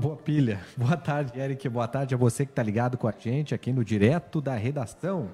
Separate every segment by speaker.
Speaker 1: Boa pilha. Boa tarde, Eric. Boa tarde a você que está ligado com a gente aqui no Direto da Redação.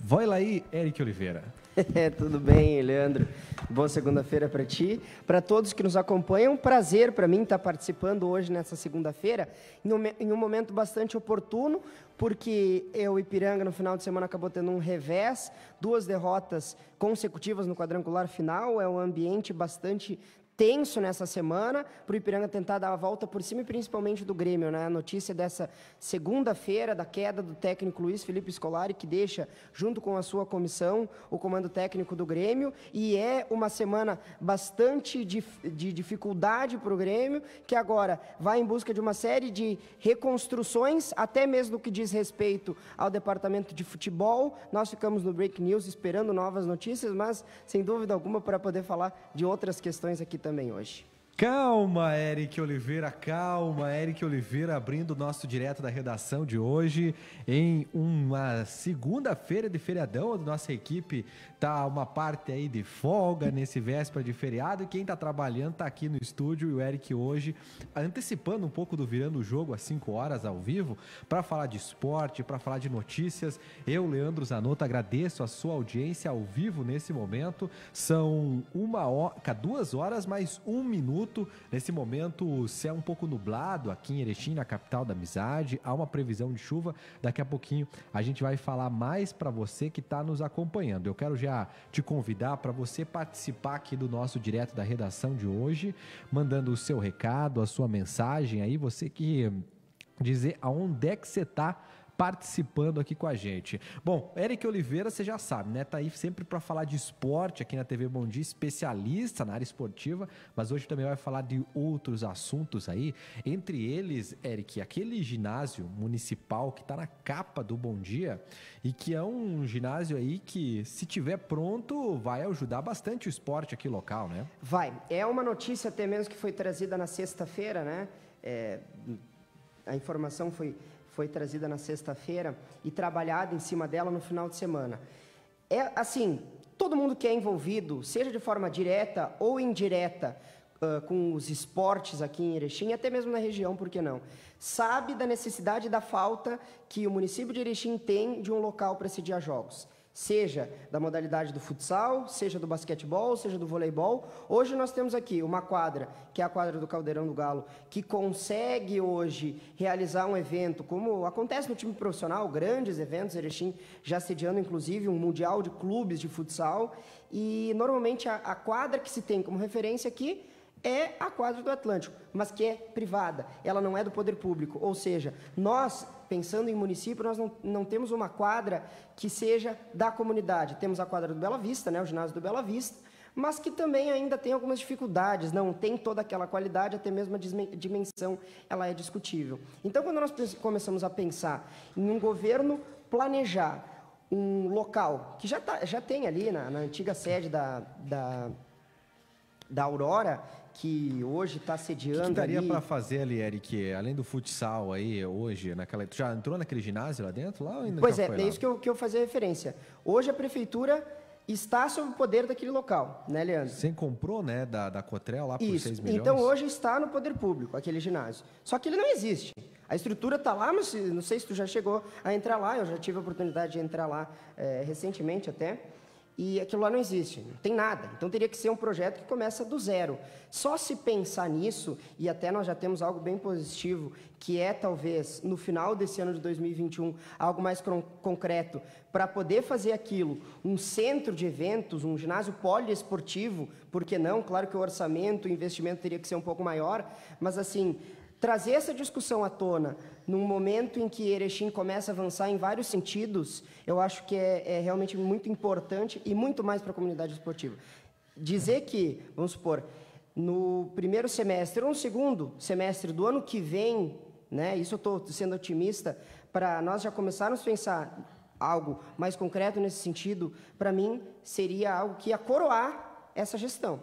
Speaker 1: Vai lá aí, Eric Oliveira. É, tudo bem, Leandro? Boa segunda-feira para ti. Para todos que nos acompanham,
Speaker 2: prazer para mim estar tá participando hoje nessa segunda-feira, em um momento bastante oportuno, porque o Ipiranga no final de semana acabou tendo um revés, duas derrotas consecutivas no quadrangular final, é um ambiente bastante tenso nessa semana para o Ipiranga tentar dar a volta por cima e principalmente do Grêmio. Né? A notícia dessa segunda-feira da queda do técnico Luiz Felipe Scolari, que deixa, junto com a sua comissão, o comando técnico do Grêmio. E é uma semana bastante de, de dificuldade para o Grêmio, que agora vai em busca de uma série de reconstruções, até mesmo no que diz respeito ao departamento de futebol. Nós ficamos no Break News esperando novas notícias, mas sem dúvida alguma para poder falar de outras questões aqui também também hoje.
Speaker 1: Calma, Eric Oliveira, calma, Eric Oliveira, abrindo o nosso direto da redação de hoje, em uma segunda-feira de feriadão, a nossa equipe tá uma parte aí de folga nesse véspera de feriado, e quem tá trabalhando tá aqui no estúdio, e o Eric hoje, antecipando um pouco do Virando o Jogo às 5 horas ao vivo, para falar de esporte, para falar de notícias, eu, Leandro Zanotto, agradeço a sua audiência ao vivo nesse momento, são uma hora, duas horas mais um minuto, minuto. Nesse momento, o céu um pouco nublado aqui em Erechim, na capital da amizade. Há uma previsão de chuva. Daqui a pouquinho a gente vai falar mais para você que está nos acompanhando. Eu quero já te convidar para você participar aqui do nosso direto da redação de hoje, mandando o seu recado, a sua mensagem aí, você que dizer aonde é que você está participando aqui com a gente. Bom, Eric Oliveira, você já sabe, né? Tá aí sempre para falar de esporte aqui na TV Bom Dia, especialista na área esportiva, mas hoje também vai falar de outros assuntos aí, entre eles, Eric, aquele ginásio municipal que tá na capa do Bom Dia e que é um ginásio aí que se tiver pronto vai ajudar bastante o esporte aqui local, né?
Speaker 2: Vai. É uma notícia até menos que foi trazida na sexta-feira, né? É, a informação foi foi trazida na sexta-feira e trabalhada em cima dela no final de semana. É assim, todo mundo que é envolvido, seja de forma direta ou indireta, uh, com os esportes aqui em Erechim, até mesmo na região, por que não? Sabe da necessidade da falta que o município de Erechim tem de um local para sediar jogos seja da modalidade do futsal, seja do basquetebol, seja do voleibol. Hoje nós temos aqui uma quadra, que é a quadra do Caldeirão do Galo, que consegue hoje realizar um evento, como acontece no time profissional, grandes eventos, Erechim já sediando inclusive um mundial de clubes de futsal, e normalmente a, a quadra que se tem como referência aqui é a quadra do Atlântico, mas que é privada, ela não é do poder público, ou seja, nós pensando em município, nós não, não temos uma quadra que seja da comunidade. Temos a quadra do Bela Vista, né, o ginásio do Bela Vista, mas que também ainda tem algumas dificuldades, não tem toda aquela qualidade, até mesmo a dimensão ela é discutível. Então, quando nós começamos a pensar em um governo planejar um local que já, tá, já tem ali na, na antiga sede da, da, da Aurora, que hoje está sediando. O que, que daria para
Speaker 1: fazer ali, Eric? Além do futsal aí hoje, naquela. Tu já entrou naquele ginásio lá dentro? Lá pois é, é isso que
Speaker 2: eu, que eu fazia referência. Hoje a prefeitura está sob o poder daquele local, né, Leandro?
Speaker 1: Você comprou, né, da, da Cotrel lá por Isso. 6 então, milhões? Então hoje
Speaker 2: está no poder público, aquele ginásio. Só que ele não existe. A estrutura está lá, mas não sei se tu já chegou a entrar lá, eu já tive a oportunidade de entrar lá é, recentemente até e aquilo lá não existe, não tem nada. Então teria que ser um projeto que começa do zero. Só se pensar nisso, e até nós já temos algo bem positivo, que é talvez no final desse ano de 2021, algo mais concreto, para poder fazer aquilo um centro de eventos, um ginásio poliesportivo, por que não? Claro que o orçamento, o investimento teria que ser um pouco maior, mas assim, Trazer essa discussão à tona num momento em que Erechim começa a avançar em vários sentidos, eu acho que é, é realmente muito importante e muito mais para a comunidade esportiva. Dizer que, vamos supor, no primeiro semestre ou no segundo semestre do ano que vem, né, isso eu estou sendo otimista, para nós já começarmos a pensar algo mais concreto nesse sentido, para mim seria algo que ia coroar essa gestão.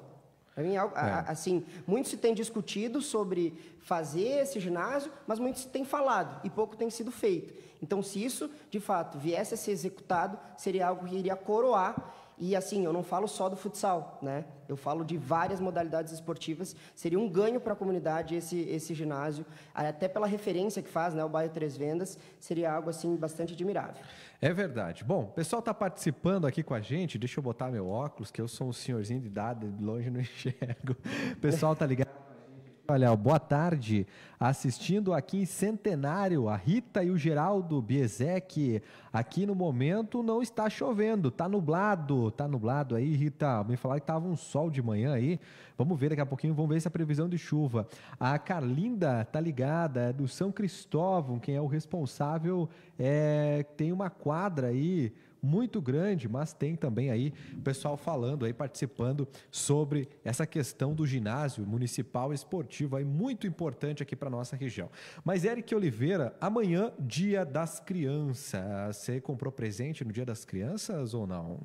Speaker 2: Para mim, é algo, é. a, assim, muito se tem discutido sobre fazer esse ginásio, mas muito se tem falado e pouco tem sido feito. Então, se isso, de fato, viesse a ser executado, seria algo que iria coroar e assim, eu não falo só do futsal, né? Eu falo de várias modalidades esportivas. Seria um ganho para a comunidade esse, esse ginásio, até pela referência que faz, né? O bairro Três Vendas, seria algo assim bastante admirável.
Speaker 1: É verdade. Bom, o pessoal está participando aqui com a gente. Deixa eu botar meu óculos, que eu sou um senhorzinho de idade, de longe não enxergo. O pessoal tá ligado. Olha, boa tarde. Assistindo aqui em Centenário, a Rita e o Geraldo Biesek. Aqui no momento não está chovendo, tá nublado, tá nublado aí, Rita. Me falaram que tava um sol de manhã aí. Vamos ver daqui a pouquinho, vamos ver se a previsão de chuva. A Carlinda tá ligada, é do São Cristóvão, quem é o responsável, é, tem uma quadra aí muito grande, mas tem também aí pessoal falando aí, participando sobre essa questão do ginásio municipal esportivo aí, muito importante aqui para nossa região. Mas Eric Oliveira, amanhã, dia das crianças, você comprou presente no dia das crianças ou não?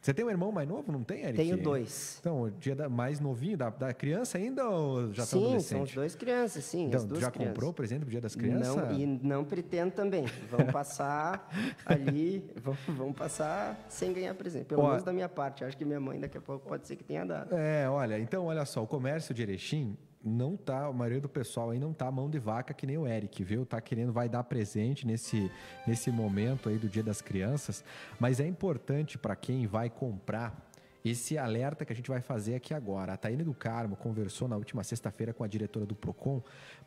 Speaker 1: Você tem um irmão mais novo, não tem, Eric? Tenho dois. Então, o dia da, mais novinho, da, da criança ainda ou já estão adolescentes? Sim, são os dois
Speaker 2: crianças, sim. Então, já crianças. comprou,
Speaker 1: por exemplo, o dia das crianças? Não, e
Speaker 2: não pretendo também. Vão passar ali, vão, vão passar sem ganhar presente. Pelo menos da minha parte. Acho que minha mãe daqui a pouco pode ser que
Speaker 1: tenha dado. É, olha, então, olha só, o comércio de Erechim não tá, a maioria do pessoal aí não tá mão de vaca que nem o Eric, viu? Tá querendo, vai dar presente nesse, nesse momento aí do Dia das Crianças, mas é importante para quem vai comprar esse alerta que a gente vai fazer aqui agora. A Taíne do Carmo conversou na última sexta-feira com a diretora do Procon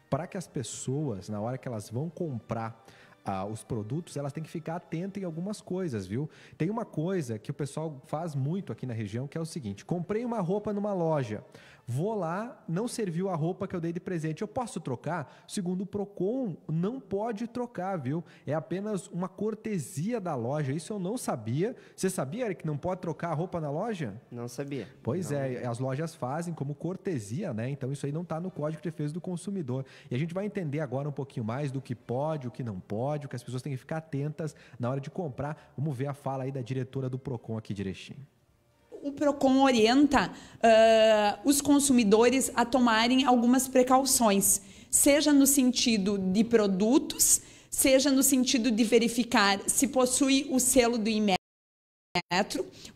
Speaker 1: para que as pessoas, na hora que elas vão comprar ah, os produtos, elas têm que ficar atentas em algumas coisas, viu? Tem uma coisa que o pessoal faz muito aqui na região, que é o seguinte: comprei uma roupa numa loja, vou lá, não serviu a roupa que eu dei de presente, eu posso trocar? Segundo o Procon, não pode trocar, viu? É apenas uma cortesia da loja. Isso eu não sabia. Você sabia Eric, que não pode trocar a roupa na loja? Não sabia. Pois não. é, as lojas fazem como cortesia, né? Então isso aí não está no Código de Defesa do Consumidor. E a gente vai entender agora um pouquinho mais do que pode, o que não pode que as pessoas têm que ficar atentas na hora de comprar. Vamos ver a fala aí da diretora do PROCON aqui direitinho
Speaker 3: o PROCON orienta uh, os consumidores a tomarem algumas precauções, seja no sentido de produtos, seja no sentido de verificar se possui o selo do Inmetro,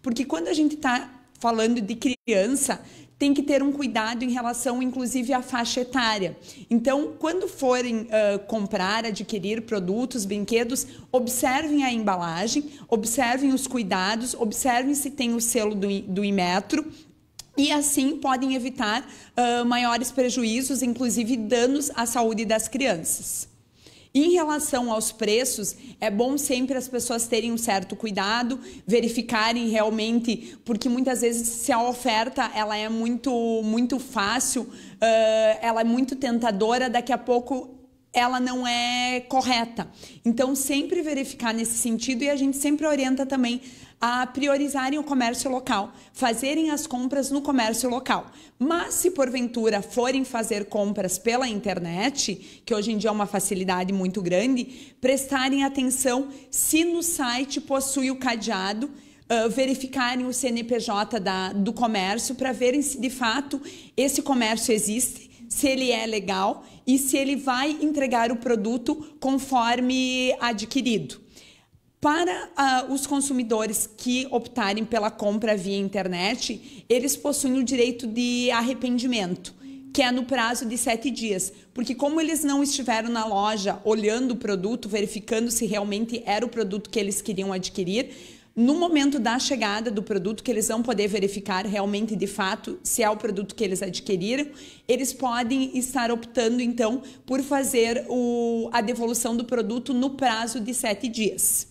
Speaker 3: porque quando a gente está falando de criança, tem que ter um cuidado em relação, inclusive, à faixa etária. Então, quando forem uh, comprar, adquirir produtos, brinquedos, observem a embalagem, observem os cuidados, observem se tem o selo do, do Imetro, e assim podem evitar uh, maiores prejuízos, inclusive danos à saúde das crianças. Em relação aos preços, é bom sempre as pessoas terem um certo cuidado, verificarem realmente, porque muitas vezes se a oferta ela é muito muito fácil, uh, ela é muito tentadora, daqui a pouco ela não é correta. Então, sempre verificar nesse sentido e a gente sempre orienta também a priorizarem o comércio local, fazerem as compras no comércio local. Mas se porventura forem fazer compras pela internet, que hoje em dia é uma facilidade muito grande, prestarem atenção se no site possui o cadeado Uh, verificarem o CNPJ da, do comércio para verem se de fato esse comércio existe se ele é legal e se ele vai entregar o produto conforme adquirido. Para uh, os consumidores que optarem pela compra via internet, eles possuem o direito de arrependimento, que é no prazo de sete dias, porque como eles não estiveram na loja olhando o produto, verificando se realmente era o produto que eles queriam adquirir, no momento da chegada do produto, que eles vão poder verificar realmente de fato se é o produto que eles adquiriram, eles podem estar optando então por fazer o, a devolução do produto no prazo de sete dias.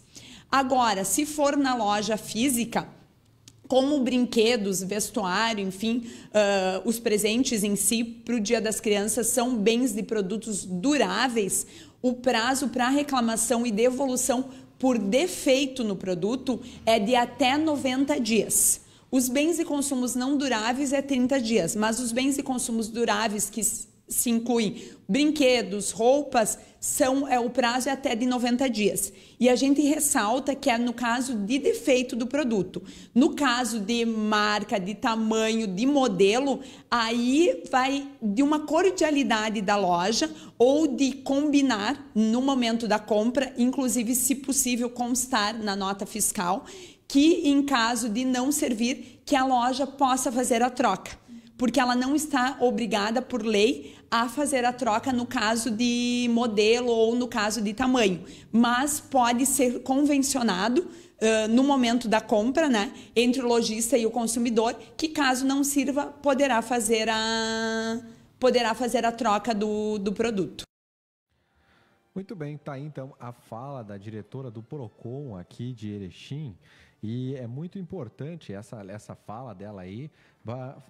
Speaker 3: Agora, se for na loja física, como brinquedos, vestuário, enfim, uh, os presentes em si para o Dia das Crianças são bens de produtos duráveis, o prazo para reclamação e devolução por defeito no produto é de até 90 dias. Os bens e consumos não duráveis é 30 dias, mas os bens e consumos duráveis que se incluem brinquedos, roupas, são é, o prazo é até de 90 dias. E a gente ressalta que é no caso de defeito do produto. No caso de marca, de tamanho, de modelo, aí vai de uma cordialidade da loja ou de combinar no momento da compra, inclusive se possível constar na nota fiscal que em caso de não servir, que a loja possa fazer a troca porque ela não está obrigada por lei a fazer a troca no caso de modelo ou no caso de tamanho, mas pode ser convencionado Uh, no momento da compra, né, entre o lojista e o consumidor, que caso não sirva, poderá fazer a, poderá fazer a troca do, do produto.
Speaker 1: Muito bem, tá aí então a fala da diretora do Procon aqui de Erechim. E é muito importante essa, essa fala dela aí,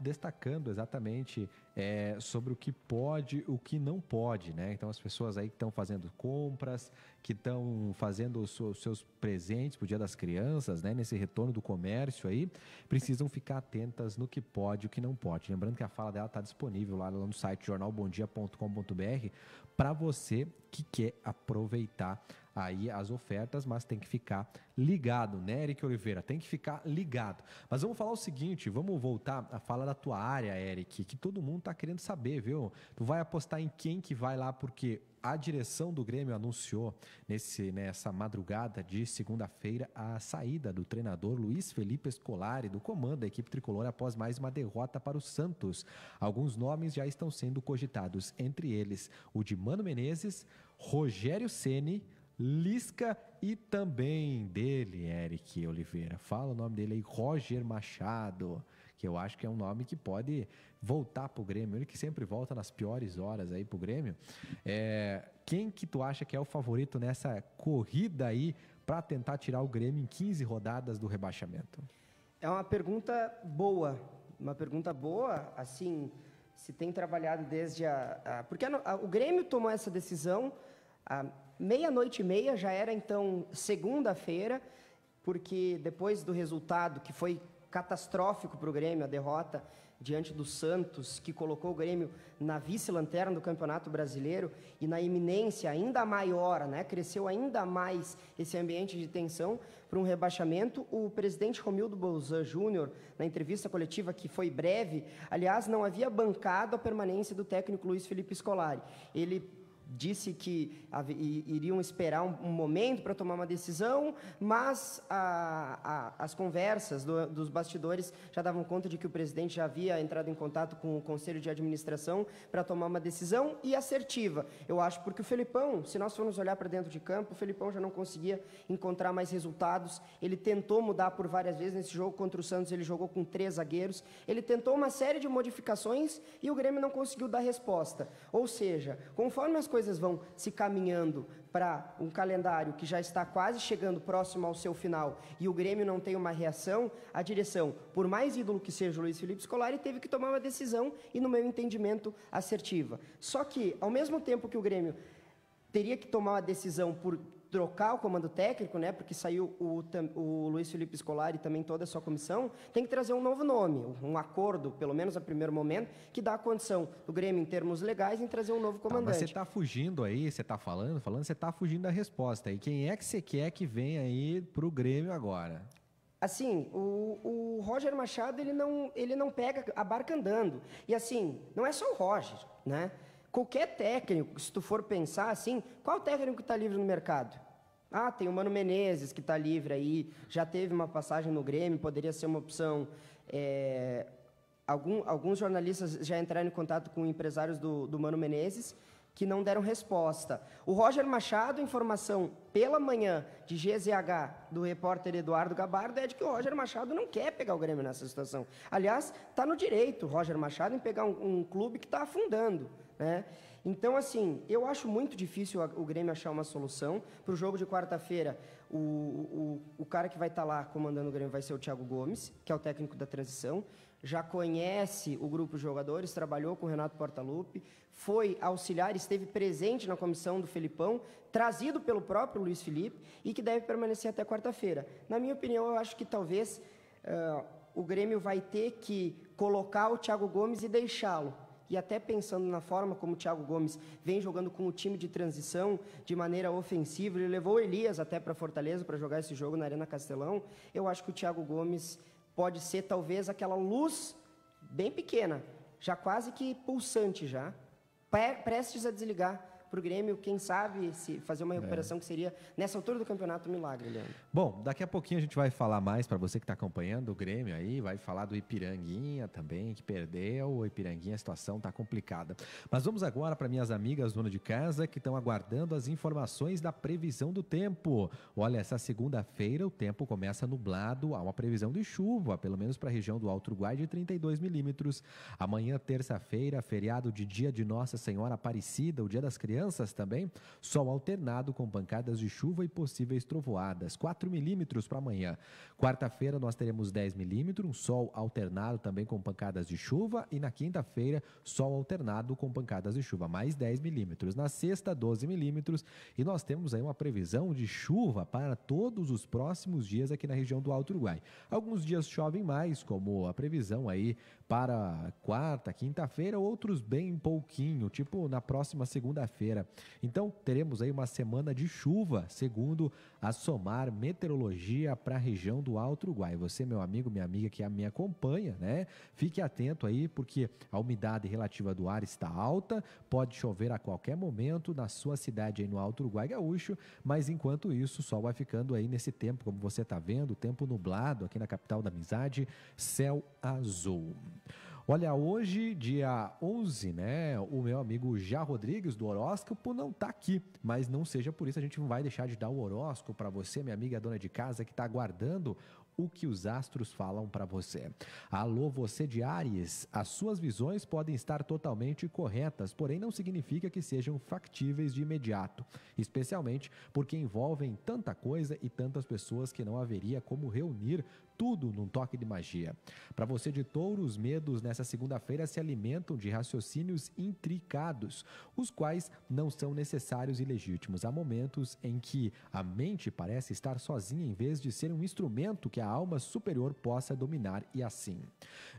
Speaker 1: destacando exatamente é, sobre o que pode, o que não pode, né? Então as pessoas aí que estão fazendo compras, que estão fazendo os seus presentes para o Dia das Crianças, né, nesse retorno do comércio aí, precisam ficar atentas no que pode e o que não pode. Lembrando que a fala dela está disponível lá no site jornalbondia.com.br para você que quer aproveitar aí as ofertas, mas tem que ficar ligado, né, Eric Oliveira? Tem que ficar ligado. Mas vamos falar o seguinte, vamos voltar à fala da tua área, Eric, que todo mundo tá querendo saber, viu? Tu vai apostar em quem que vai lá porque a direção do Grêmio anunciou nesse, nessa madrugada de segunda-feira a saída do treinador Luiz Felipe Scolari do comando da equipe tricolor após mais uma derrota para o Santos. Alguns nomes já estão sendo cogitados, entre eles o de Mano Menezes, Rogério Ceni, Lisca e também dele, Eric Oliveira. Fala o nome dele aí, Roger Machado que eu acho que é um nome que pode voltar pro Grêmio. Ele que sempre volta nas piores horas aí pro Grêmio. É, quem que tu acha que é o favorito nessa corrida aí para tentar tirar o Grêmio em 15 rodadas do rebaixamento?
Speaker 2: É uma pergunta boa. Uma pergunta boa, assim, se tem trabalhado desde a. a porque a, a, o Grêmio tomou essa decisão à meia-noite e meia, já era então segunda-feira, porque depois do resultado que foi catastrófico para o Grêmio, a derrota diante do Santos, que colocou o Grêmio na vice-lanterna do Campeonato Brasileiro e na iminência ainda maior, né? cresceu ainda mais esse ambiente de tensão para um rebaixamento. O presidente Romildo Bolzan Júnior, na entrevista coletiva que foi breve, aliás, não havia bancado a permanência do técnico Luiz Felipe Scolari. Ele disse que iriam esperar um, momento para tomar uma decisão, mas a, a, as conversas do, dos bastidores já davam conta de que o presidente já havia entrado em contato com o conselho de administração para tomar uma decisão e assertiva. Eu acho porque o Felipão, se nós formos olhar para dentro de campo, o Felipão já não conseguia encontrar mais resultados. Ele tentou mudar por várias vezes nesse jogo contra o Santos, ele jogou com três zagueiros. Ele tentou uma série de modificações e o Grêmio não conseguiu dar resposta. Ou seja, conforme as coisas vão se caminhando para um calendário que já está quase chegando próximo ao seu final e o Grêmio não tem uma reação, a direção, por mais ídolo que seja o Luiz Felipe Scolari, teve que tomar uma decisão e, no meu entendimento, assertiva. Só que, ao mesmo tempo que o Grêmio teria que tomar uma decisão por trocar o comando técnico, né, porque saiu o, o Luiz Felipe Scolari e também toda a sua comissão, tem que trazer um novo nome, um acordo, pelo menos a primeiro momento, que dá a condição do Grêmio, em termos legais, em trazer um novo comandante. Tá, mas você está
Speaker 1: fugindo aí, você está falando, falando, você está fugindo da resposta. E quem é que você quer que venha aí para o Grêmio agora?
Speaker 2: assim, o, o Roger Machado ele não, ele não pega a barca andando. E assim, não é só o Roger, né? Qualquer técnico, se tu for pensar assim, qual técnico que está livre no mercado? Ah, tem o Mano Menezes que está livre aí, já teve uma passagem no Grêmio, poderia ser uma opção. É, algum, alguns jornalistas já entraram em contato com empresários do, do Mano Menezes que não deram resposta. O Roger Machado, informação pela manhã de GZH do repórter Eduardo Gabardo, é de que o Roger Machado não quer pegar o Grêmio nessa situação. Aliás, está no direito o Roger Machado em pegar um, um clube que está afundando. Né? Então, assim, eu acho muito difícil o Grêmio achar uma solução. Para o jogo de quarta-feira, o, o, o, cara que vai estar tá lá comandando o Grêmio vai ser o Thiago Gomes, que é o técnico da transição. Já conhece o grupo de jogadores, trabalhou com o Renato Portaluppi, foi auxiliar, esteve presente na comissão do Felipão, trazido pelo próprio Luiz Felipe, e que deve permanecer até quarta-feira. Na minha opinião, eu acho que talvez uh, o Grêmio vai ter que colocar o Thiago Gomes e deixá-lo e até pensando na forma como o Thiago Gomes vem jogando com o time de transição de maneira ofensiva, ele levou o Elias até para Fortaleza para jogar esse jogo na Arena Castelão. Eu acho que o Thiago Gomes pode ser talvez aquela luz bem pequena, já quase que pulsante já, prestes a desligar para o Grêmio, quem sabe, se fazer uma é. recuperação é. que seria, nessa altura do campeonato, um milagre, Leandro.
Speaker 1: Bom, daqui a pouquinho a gente vai falar mais para você que está acompanhando o Grêmio aí, vai falar do Ipiranguinha também, que perdeu. O Ipiranguinha, a situação está complicada. Mas vamos agora para minhas amigas dona de casa que estão aguardando as informações da previsão do tempo. Olha, essa segunda-feira o tempo começa nublado, há uma previsão de chuva, pelo menos para a região do Alto Uruguai, de 32 milímetros. Amanhã, terça-feira, feriado de dia de Nossa Senhora Aparecida, o dia das crianças crianças também, sol alternado com pancadas de chuva e possíveis trovoadas. 4 milímetros para amanhã. Quarta-feira nós teremos 10 milímetros, um sol alternado também com pancadas de chuva. E na quinta-feira, sol alternado com pancadas de chuva, mais 10 milímetros. Na sexta, 12 milímetros. E nós temos aí uma previsão de chuva para todos os próximos dias aqui na região do Alto Uruguai. Alguns dias chovem mais, como a previsão aí para quarta, quinta-feira, outros bem pouquinho, tipo na próxima segunda-feira. Então, teremos aí uma semana de chuva, segundo a Somar Meteorologia para a região do Alto Uruguai. Você, meu amigo, minha amiga que a me acompanha, né? Fique atento aí, porque a umidade relativa do ar está alta, pode chover a qualquer momento na sua cidade aí no Alto Uruguai Gaúcho, mas enquanto isso, o sol vai ficando aí nesse tempo, como você está vendo, tempo nublado aqui na capital da amizade, céu azul. Olha, hoje, dia 11, né, o meu amigo Já Rodrigues do horóscopo não tá aqui, mas não seja por isso a gente não vai deixar de dar o horóscopo para você, minha amiga dona de casa que tá aguardando o que os astros falam para você. Alô, você de Ares, as suas visões podem estar totalmente corretas, porém não significa que sejam factíveis de imediato, especialmente porque envolvem tanta coisa e tantas pessoas que não haveria como reunir tudo num toque de magia. Para você de touro, os medos nessa segunda-feira se alimentam de raciocínios intricados, os quais não são necessários e legítimos. Há momentos em que a mente parece estar sozinha em vez de ser um instrumento que a alma superior possa dominar e assim.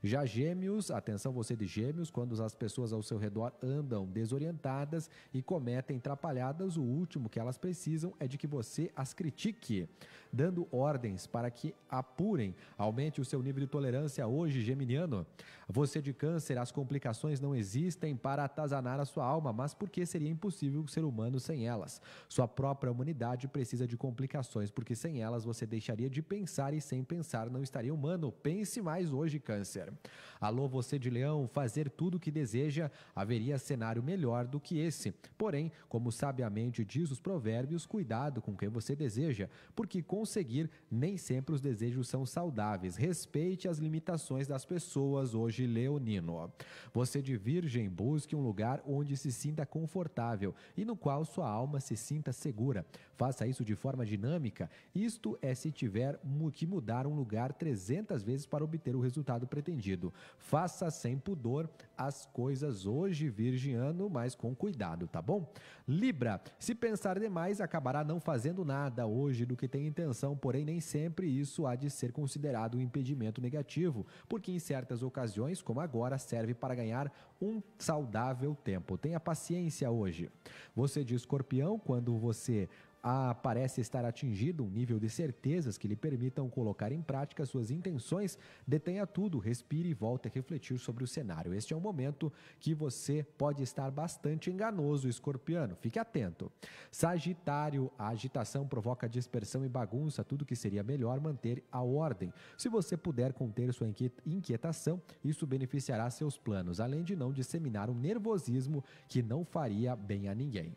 Speaker 1: Já gêmeos, atenção você de gêmeos, quando as pessoas ao seu redor andam desorientadas e cometem trapalhadas, o último que elas precisam é de que você as critique dando ordens para que apurem, aumente o seu nível de tolerância hoje, geminiano. Você de câncer, as complicações não existem para atazanar a sua alma, mas porque seria impossível o ser humano sem elas. Sua própria humanidade precisa de complicações, porque sem elas você deixaria de pensar e sem pensar não estaria humano. Pense mais hoje, câncer. Alô, você de leão, fazer tudo o que deseja, haveria cenário melhor do que esse. Porém, como sabiamente diz os provérbios, cuidado com quem você deseja, porque conseguir nem sempre os desejos são saudáveis. Respeite as limitações das pessoas hoje Jorge Leonino. Você de virgem, busque um lugar onde se sinta confortável e no qual sua alma se sinta segura. Faça isso de forma dinâmica, isto é se tiver que mudar um lugar 300 vezes para obter o resultado pretendido. Faça sem pudor as coisas hoje, virginiano, mas com cuidado, tá bom? Libra, se pensar demais, acabará não fazendo nada hoje do que tem intenção, porém nem sempre isso há de ser considerado um impedimento negativo, porque em certas ocasiões ocasiões, como agora, serve para ganhar um saudável tempo. Tenha paciência hoje. Você de escorpião, quando você a parece estar atingido um nível de certezas que lhe permitam colocar em prática suas intenções. Detenha tudo, respire e volte a refletir sobre o cenário. Este é um momento que você pode estar bastante enganoso, escorpiano. Fique atento. Sagitário, a agitação provoca dispersão e bagunça, tudo que seria melhor manter a ordem. Se você puder conter sua inquietação, isso beneficiará seus planos, além de não disseminar um nervosismo que não faria bem a ninguém.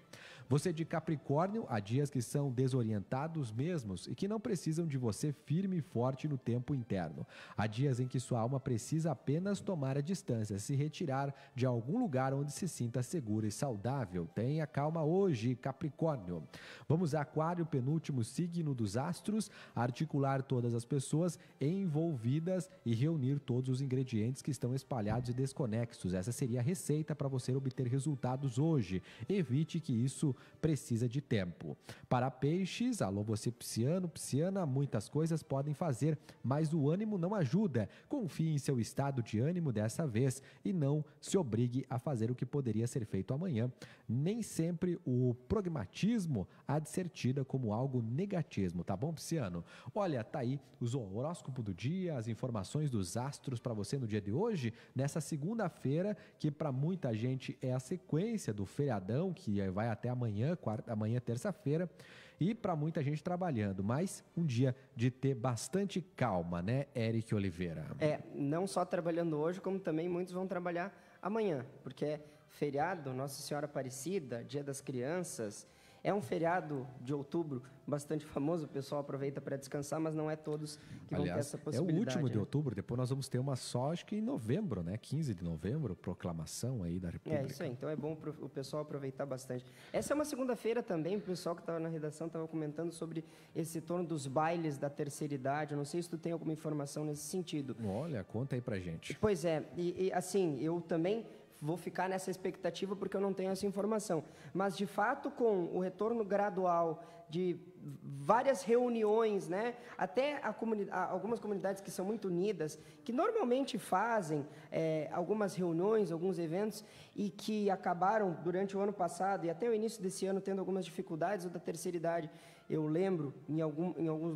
Speaker 1: Você é de Capricórnio, há dias que são desorientados mesmos e que não precisam de você firme e forte no tempo interno. Há dias em que sua alma precisa apenas tomar a distância, se retirar de algum lugar onde se sinta segura e saudável. Tenha calma hoje, Capricórnio. Vamos a Aquário, penúltimo signo dos astros, articular todas as pessoas envolvidas e reunir todos os ingredientes que estão espalhados e desconexos. Essa seria a receita para você obter resultados hoje. Evite que isso precisa de tempo. Para peixes, alô você psiano, psiana, muitas coisas podem fazer, mas o ânimo não ajuda. Confie em seu estado de ânimo dessa vez e não se obrigue a fazer o que poderia ser feito amanhã. Nem sempre o pragmatismo há de ser tida como algo negativo, tá bom, psiano? Olha, tá aí o horóscopo do dia, as informações dos astros para você no dia de hoje, nessa segunda-feira, que para muita gente é a sequência do feriadão que vai até amanhã amanhã, quarta, amanhã terça-feira, e para muita gente trabalhando, mas um dia de ter bastante calma, né, Eric Oliveira? É,
Speaker 2: não só trabalhando hoje, como também muitos vão trabalhar amanhã, porque é feriado, Nossa Senhora Aparecida, Dia das Crianças, é um feriado de outubro bastante famoso, o pessoal aproveita para descansar, mas não é todos que Aliás, vão ter essa possibilidade. É o último né? de
Speaker 1: outubro, depois nós vamos ter uma só, acho que em novembro, né? 15 de novembro, proclamação aí da é República. É isso aí,
Speaker 2: então é bom o pessoal aproveitar bastante. Essa é uma segunda-feira também, o pessoal que estava na redação estava comentando sobre esse torno dos bailes da terceira idade. Eu não sei se tu tem alguma informação nesse sentido. Olha, conta
Speaker 1: aí pra gente.
Speaker 2: Pois é, e, e assim, eu também vou ficar nessa expectativa porque eu não tenho essa informação. Mas, de fato, com o retorno gradual de várias reuniões, né, até comunidade algumas comunidades que são muito unidas, que normalmente fazem é, algumas reuniões, alguns eventos, e que acabaram, durante o ano passado e até o início desse ano, tendo algumas dificuldades, ou da terceira idade, eu lembro, em, algum, em alguns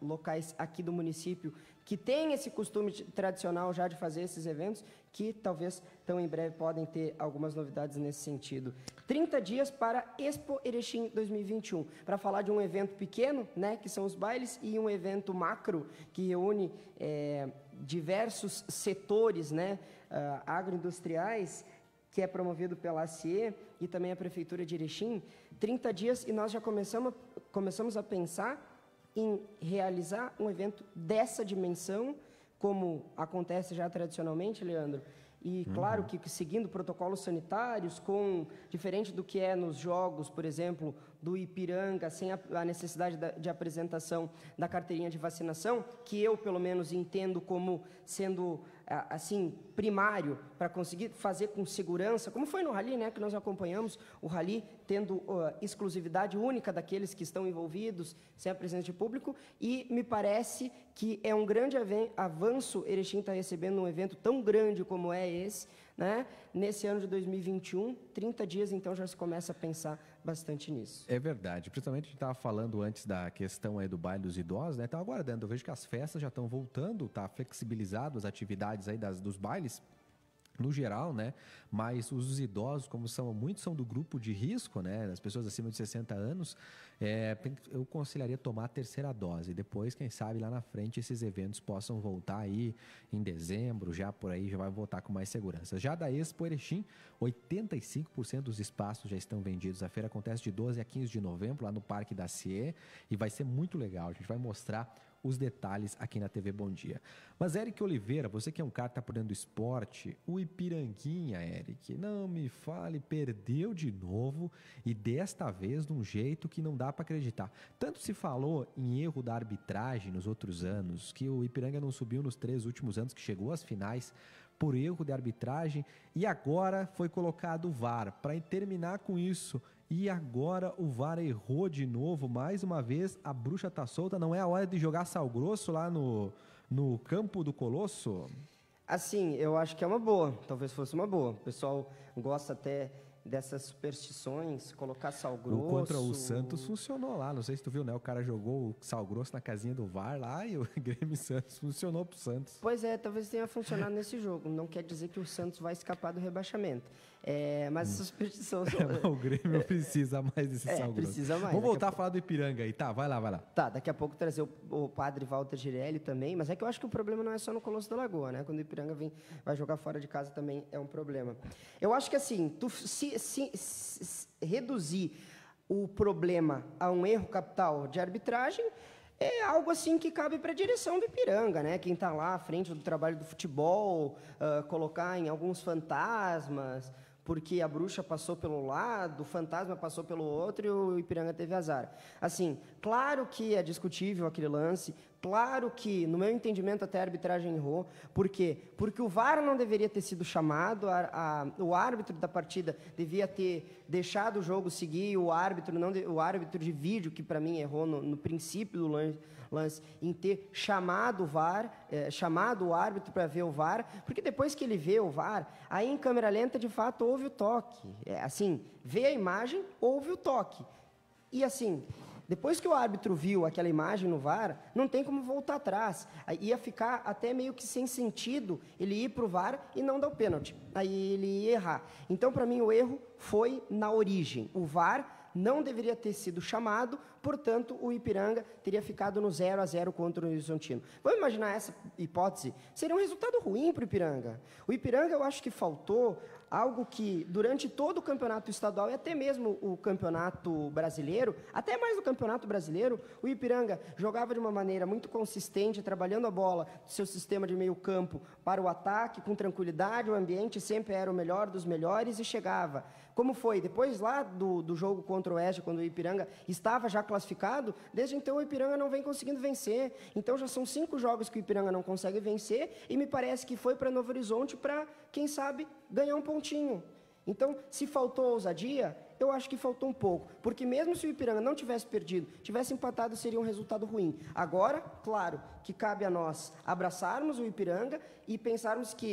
Speaker 2: locais aqui do município, que tem esse costume tradicional já de fazer esses eventos, que talvez tão em breve podem ter algumas novidades nesse sentido. 30 dias para Expo Erechim 2021, para falar de um evento pequeno, né, que são os bailes, e um evento macro que reúne é, diversos setores, né, uh, agroindustriais, que é promovido pela ACE e também a Prefeitura de Erechim, 30 dias e nós já começamos começamos a pensar em realizar um evento dessa dimensão, como acontece já tradicionalmente, Leandro. E claro uhum. que seguindo protocolos sanitários, com diferente do que é nos jogos, por exemplo, do Ipiranga, sem a, a necessidade da, de apresentação da carteirinha de vacinação, que eu pelo menos entendo como sendo assim primário para conseguir fazer com segurança, como foi no rally, né, que nós acompanhamos o rally tendo uh, exclusividade única daqueles que estão envolvidos, sem a presença de público, e me parece que é um grande avanço Erechim está recebendo um evento tão grande como é esse, né? Nesse ano de 2021, 30 dias então já se começa a pensar bastante nisso.
Speaker 1: É verdade. Principalmente a gente estava falando antes da questão aí do baile dos idosos, né? Estava então, aguardando. Eu vejo que as festas já estão voltando, tá flexibilizado as atividades aí das, dos bailes no geral, né? Mas os idosos, como são muitos, são do grupo de risco, né? As pessoas acima de 60 anos, é, eu aconselharia tomar a terceira dose. Depois, quem sabe lá na frente esses eventos possam voltar aí em dezembro, já por aí já vai voltar com mais segurança. Já da Expo Erechim, 85% dos espaços já estão vendidos. A feira acontece de 12 a 15 de novembro lá no Parque da CIE e vai ser muito legal. A gente vai mostrar os detalhes aqui na TV Bom Dia. Mas Eric Oliveira, você que é um cara que tá por dentro do esporte, o Ipiranguinha, Eric, não me fale, perdeu de novo e desta vez de um jeito que não dá para acreditar. Tanto se falou em erro da arbitragem nos outros anos, que o Ipiranga não subiu nos três últimos anos que chegou às finais por erro de arbitragem e agora foi colocado o VAR para terminar com isso. E agora o VAR errou de novo, mais uma vez, a bruxa tá solta, não é a hora de jogar sal grosso lá no, no campo do Colosso? Assim, eu acho que é uma boa, talvez fosse uma boa. O pessoal gosta até
Speaker 2: dessas superstições, colocar sal grosso. O contra o Santos
Speaker 1: funcionou lá, não sei se tu viu, né? O cara jogou o sal grosso na casinha do VAR lá e o Grêmio Santos funcionou pro Santos.
Speaker 2: Pois é, talvez tenha funcionado nesse jogo. Não quer dizer que o Santos vai escapar do rebaixamento. É, mas essa superstição. o
Speaker 1: Grêmio é. precisa mais desse é, sal grosso. Precisa mais. Vamos voltar a, a, falar do Ipiranga aí. Tá, vai lá, vai lá.
Speaker 2: Tá, daqui a pouco trazer o, o padre Walter Girelli também, mas é que eu acho que o problema não é só no Colosso da Lagoa, né? Quando o Ipiranga vem, vai jogar fora de casa também é um problema. Eu acho que assim, tu, se, se, se, se reduzir o problema a um erro capital de arbitragem, é algo assim que cabe para a direção do Ipiranga, né? Quem está lá à frente do trabalho do futebol, uh, colocar em alguns fantasmas, porque a bruxa passou pelo lado, o fantasma passou pelo outro e o Ipiranga teve azar. Assim, claro que é discutível aquele lance, claro que, no meu entendimento, até a arbitragem errou. Por quê? Porque o VAR não deveria ter sido chamado, a, a, o árbitro da partida devia ter deixado o jogo seguir, o árbitro, não de, o árbitro de vídeo, que para mim errou no, no princípio do lance, Lance, em ter chamado o VAR, é, chamado o árbitro para ver o VAR, porque depois que ele vê o VAR, aí em câmera lenta de fato houve o toque. É, assim, vê a imagem, houve o toque. E assim, depois que o árbitro viu aquela imagem no VAR, não tem como voltar atrás. Ia ficar até meio que sem sentido ele ir para o VAR e não dar o pênalti. Aí ele ia errar. Então, para mim, o erro foi na origem. O VAR não deveria ter sido chamado, portanto, o Ipiranga teria ficado no 0 a 0 contra o Horizontino. Vamos imaginar essa hipótese? Seria um resultado ruim para o Ipiranga. O Ipiranga, eu acho que faltou algo que, durante todo o campeonato estadual e até mesmo o campeonato brasileiro, até mais o campeonato brasileiro, o Ipiranga jogava de uma maneira muito consistente, trabalhando a bola do seu sistema de meio-campo para o ataque, com tranquilidade, o ambiente sempre era o melhor dos melhores e chegava. Como foi? Depois lá do, do jogo contra o Oeste, quando o Ipiranga estava já classificado classificado, desde então o Ipiranga não vem conseguindo vencer. Então já são cinco jogos que o Ipiranga não consegue vencer e me parece que foi para Novo Horizonte para, quem sabe, ganhar um pontinho. Então, se faltou ousadia, eu acho que faltou um pouco. Porque mesmo se o Ipiranga não tivesse perdido, tivesse empatado, seria um resultado ruim. Agora, claro, que cabe a nós abraçarmos o Ipiranga e pensarmos que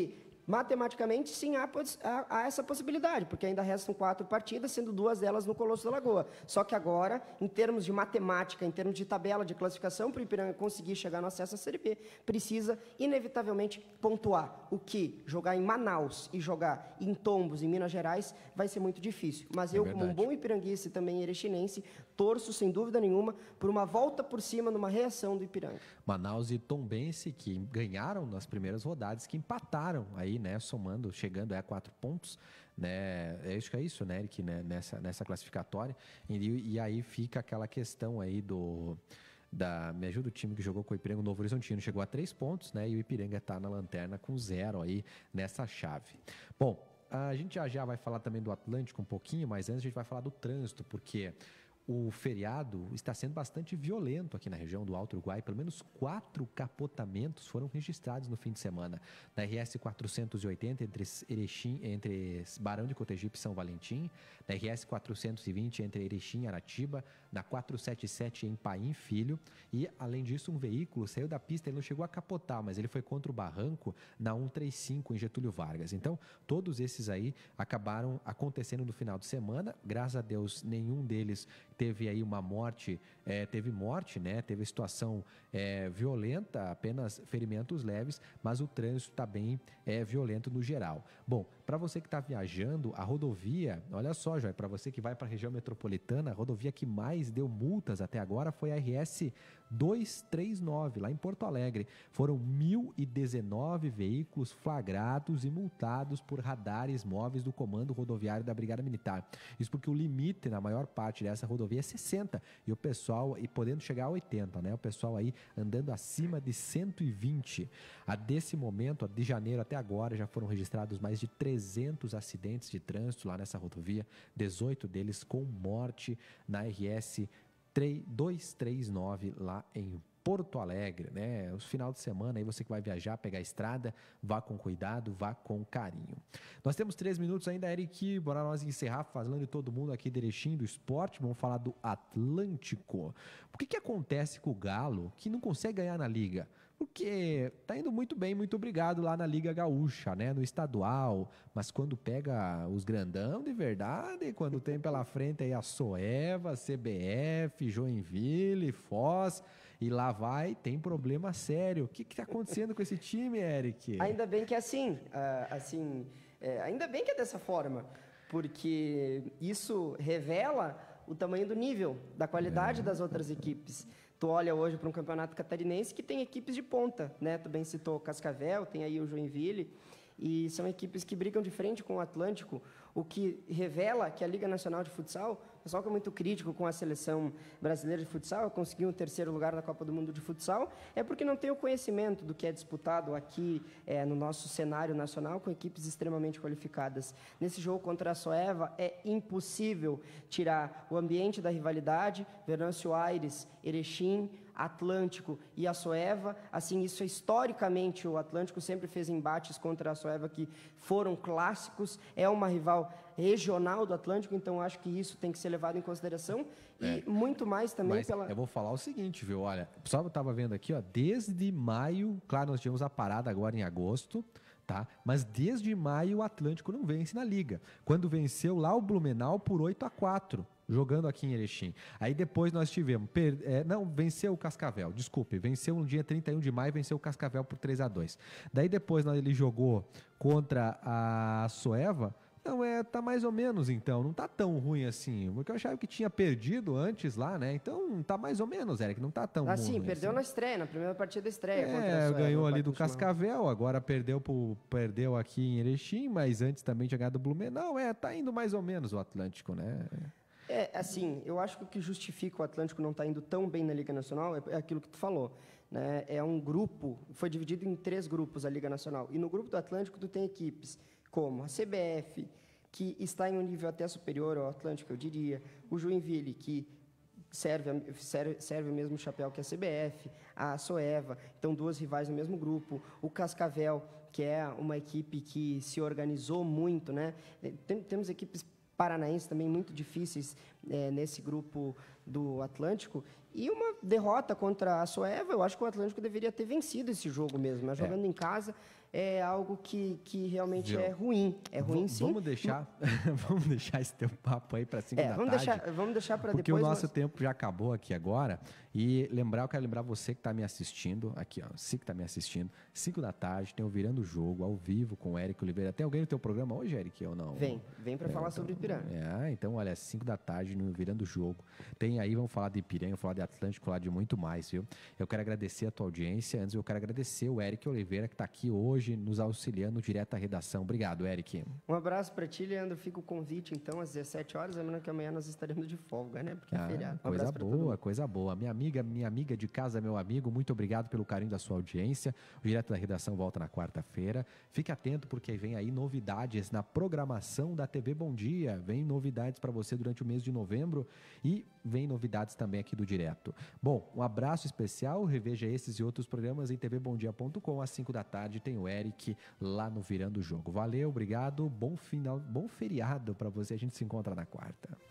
Speaker 2: Matematicamente, sim, há, há, há, essa possibilidade, porque ainda restam quatro partidas, sendo duas delas no Colosso da Lagoa. Só que agora, em termos de matemática, em termos de tabela de classificação, para o Ipiranga conseguir chegar no acesso à Série B, precisa, inevitavelmente, pontuar. O que jogar em Manaus e jogar em Tombos, em Minas Gerais, vai ser muito difícil. Mas é eu, como um bom ipiranguista e também erechinense, torço, sem dúvida nenhuma, por uma volta por cima, numa reação do Ipiranga.
Speaker 1: Manaus e Tombense, que ganharam nas primeiras rodadas, que empataram aí né? Somando, chegando é, a quatro pontos, né? Acho é que é isso, né, Eric, né? Nessa, nessa classificatória. E, e aí fica aquela questão aí do da me ajuda o time que jogou com o Ipiranga, o Novo Horizontino chegou a três pontos, né? E o Ipiranga está na lanterna com zero aí nessa chave. Bom, a gente já já vai falar também do Atlântico um pouquinho, mas antes a gente vai falar do trânsito, porque o feriado está sendo bastante violento aqui na região do Alto Uruguai. Pelo menos quatro capotamentos foram registrados no fim de semana. Na RS 480, entre, Erechim, entre Barão de Cotegipe e São Valentim. Na RS 420, entre Erechim e Aratiba na 477 em Paim Filho. E, além disso, um veículo saiu da pista, e não chegou a capotar, mas ele foi contra o barranco na 135 em Getúlio Vargas. Então, todos esses aí acabaram acontecendo no final de semana. Graças a Deus, nenhum deles teve aí uma morte é, teve morte, né? Teve situação é, violenta, apenas ferimentos leves, mas o trânsito está bem é, violento no geral. Bom, para você que está viajando, a rodovia, olha só, Joy, para você que vai para a região metropolitana, a rodovia que mais deu multas até agora foi a RS 239, lá em Porto Alegre. Foram 1.019 veículos flagrados e multados por radares móveis do Comando Rodoviário da Brigada Militar. Isso porque o limite na maior parte dessa rodovia é 60 e o pessoal, e podendo chegar a 80, né? O pessoal aí andando acima de 120. A desse momento, de janeiro até agora, já foram registrados mais de 300 acidentes de trânsito lá nessa rodovia, 18 deles com morte na RS 239 lá em Porto Alegre, né? Os final de semana aí você que vai viajar, pegar a estrada, vá com cuidado, vá com carinho. Nós temos três minutos ainda, Eric, bora nós encerrar falando de todo mundo aqui direitinho do esporte, vamos falar do Atlântico. O que que acontece com o Galo que não consegue ganhar na liga? porque tá indo muito bem, muito obrigado lá na Liga Gaúcha, né, no estadual, mas quando pega os grandão de verdade, quando tem pela frente aí a Soeva, CBF, Joinville, Foz, e lá vai, tem problema sério. O que que tá acontecendo com esse time, Eric? Ainda
Speaker 2: bem que é assim, ah, assim, é, ainda bem que é dessa forma, porque isso revela o tamanho do nível, da qualidade é. das outras equipes tu olha hoje para um campeonato catarinense que tem equipes de ponta, né? Tu bem citou Cascavel, tem aí o Joinville, e são equipes que brigam de frente com o Atlântico, o que revela que a Liga Nacional de Futsal pessoal que é muito crítico com a seleção brasileira de futsal, conseguiu um terceiro lugar na Copa do Mundo de futsal, é porque não tem o conhecimento do que é disputado aqui é, no nosso cenário nacional com equipes extremamente qualificadas. Nesse jogo contra a Soeva, é impossível tirar o ambiente da rivalidade, Venâncio Aires, Erechim, Atlântico e a Soeva. Assim, isso é historicamente o Atlântico sempre fez embates contra a Soeva que foram clássicos, é uma rival regional do Atlântico, então acho que isso tem que ser levado em consideração e é. muito mais também Mas pela Eu
Speaker 1: vou falar o seguinte, viu? Olha, só eu tava vendo aqui, ó, desde maio, claro, nós tivemos a parada agora em agosto, Tá? Mas desde maio o Atlântico não vence na liga. Quando venceu lá o Blumenau por 8 a 4 jogando aqui em Erechim. Aí depois nós tivemos, per, é, não, venceu o Cascavel, desculpe, venceu no dia 31 de maio, venceu o Cascavel por 3 a 2 Daí depois nós, ele jogou contra a Soeva, não, é, tá mais ou menos então, não tá tão ruim assim. Porque eu achava que tinha perdido antes lá, né? Então tá mais ou menos, Eric, não tá tão ah, ruim. sim, assim. perdeu assim. na
Speaker 2: estreia, na primeira partida da estreia. É, ganhou ali do
Speaker 1: Cascavel, agora perdeu, pro, perdeu aqui em Erechim, mas antes também tinha ganhado do Blumenau. É, tá indo mais ou menos o Atlântico, né? É.
Speaker 2: É, assim, eu acho que o que justifica o Atlântico não estar tá indo tão bem na Liga Nacional é, é aquilo que tu falou. Né? É um grupo, foi dividido em três grupos a Liga Nacional. E no grupo do Atlântico tu tem equipes como a CBF, que está em um nível até superior ao Atlântico, eu diria, o Joinville, que serve, serve, serve o mesmo chapéu que a CBF, a Soeva, então duas rivais no mesmo grupo, o Cascavel, que é uma equipe que se organizou muito, né? Tem, temos equipes paranaenses também muito difíceis é, nesse grupo do Atlântico. E uma derrota contra a Soeva, eu acho que o Atlântico deveria ter vencido esse jogo mesmo. Mas é. jogando é. em casa é algo que, que realmente Viu? é ruim. É ruim v sim. Vamos deixar,
Speaker 1: vamos deixar esse teu papo aí para cinco é, da vamos tarde. Deixar,
Speaker 2: vamos deixar para depois. Porque o nosso mas...
Speaker 1: tempo já acabou aqui agora. E lembrar, eu quero lembrar você que está me assistindo, aqui, ó, você que está me assistindo, 5 da tarde, tem o Virando o Jogo, ao vivo, com o Eric Oliveira. Tem alguém no teu programa hoje, Eric, ou não? Vem, vem para é, falar então, sobre Ipiranga. É, então, olha, 5 da tarde no Virando o Jogo. Tem aí, vamos falar de Ipiranga, vamos falar de Atlântico, falar de muito mais, viu? Eu quero agradecer a tua audiência. Antes, eu quero agradecer o Eric Oliveira, que está aqui hoje nos auxiliando direto à redação. Obrigado, Eric.
Speaker 2: Um abraço para ti, Leandro. Fica o convite, então, às 17 horas, lembrando que amanhã nós estaremos de folga, né? Porque é ah, é feriado. Um coisa
Speaker 1: boa, coisa boa. Minha amiga, minha amiga de casa, meu amigo, muito obrigado pelo carinho da sua audiência. O Direto da Redação volta na quarta-feira. Fique atento porque vem aí novidades na programação da TV Bom Dia. Vem novidades para você durante o mês de novembro e vem novidades também aqui do Direto. Bom, um abraço especial. Reveja esses e outros programas em tvbomdia.com. Às 5 da tarde tem o Eric lá no Virando o Jogo. Valeu, obrigado. Bom final, bom feriado para você. A gente se encontra na quarta.